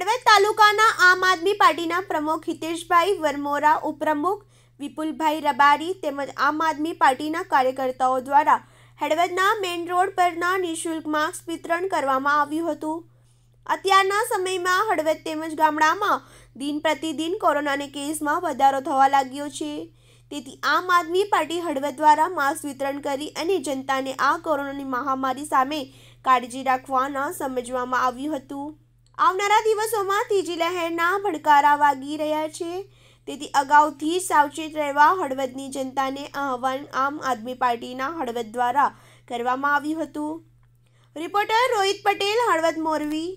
હળવદ તાલુકાના આમ આદમી પાર્ટીના પ્રમુખ હિતેશભાઈ વરમોરા ઉપપ્રમુખ વિપુલભાઈ રબારી તેમજ આમ આદમી પાર્ટીના કાર્યકર્તાઓ દ્વારા હળવદના મેઇન રોડ પરના નિઃશુલ્ક માસ્ક વિતરણ કરવામાં આવ્યું હતું અત્યારના સમયમાં હળવદ તેમજ ગામડામાં દિન પ્રતિદિન કોરોનાને કેસમાં વધારો થવા લાગ્યો છે તેથી આમ આદમી પાર્ટી હળવદ દ્વારા માસ્ક વિતરણ કરી અને જનતાને આ કોરોનાની મહામારી સામે કાળજી રાખવાના સમજવામાં આવ્યું હતું આવનારા દિવસોમાં ત્રીજી લહેરના ભડકારા વાગી રહ્યા છે તેથી અગાઉથી સાવચેત રહેવા હળવદની જનતાને આહવાન આમ આદમી પાર્ટીના હળવદ દ્વારા કરવામાં આવ્યું હતું રિપોર્ટર રોહિત પટેલ હળવદ મોરવી